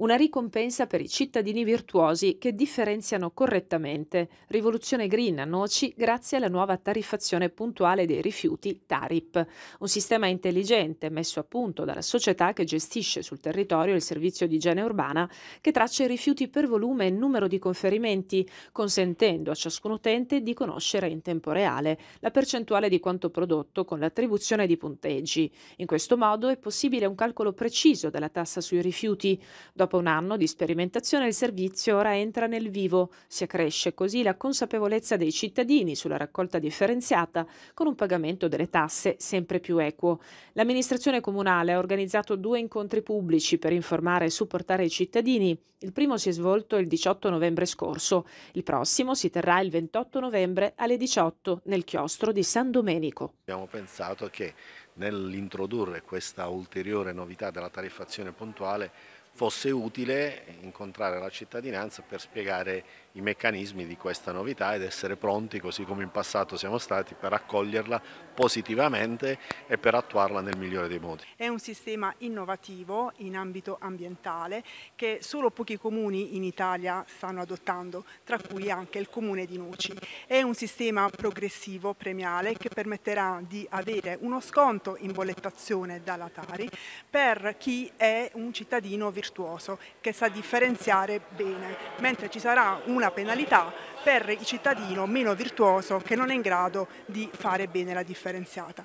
una ricompensa per i cittadini virtuosi che differenziano correttamente rivoluzione green a noci grazie alla nuova tariffazione puntuale dei rifiuti TARIP, un sistema intelligente messo a punto dalla società che gestisce sul territorio il servizio di igiene urbana che traccia i rifiuti per volume e numero di conferimenti, consentendo a ciascun utente di conoscere in tempo reale la percentuale di quanto prodotto con l'attribuzione di punteggi. In questo modo è possibile un calcolo preciso della tassa sui rifiuti, dopo Dopo un anno di sperimentazione il servizio ora entra nel vivo, si accresce così la consapevolezza dei cittadini sulla raccolta differenziata con un pagamento delle tasse sempre più equo. L'amministrazione comunale ha organizzato due incontri pubblici per informare e supportare i cittadini. Il primo si è svolto il 18 novembre scorso, il prossimo si terrà il 28 novembre alle 18 nel chiostro di San Domenico. Abbiamo pensato che nell'introdurre questa ulteriore novità della tariffazione puntuale fosse utile incontrare la cittadinanza per spiegare i meccanismi di questa novità ed essere pronti, così come in passato siamo stati, per accoglierla positivamente e per attuarla nel migliore dei modi. È un sistema innovativo in ambito ambientale che solo pochi comuni in Italia stanno adottando, tra cui anche il comune di Noci. È un sistema progressivo premiale che permetterà di avere uno sconto in bollettazione dalla Tari per chi è un cittadino virtuale fastuoso che sa differenziare bene, mentre ci sarà una penalità per il cittadino meno virtuoso che non è in grado di fare bene la differenziata.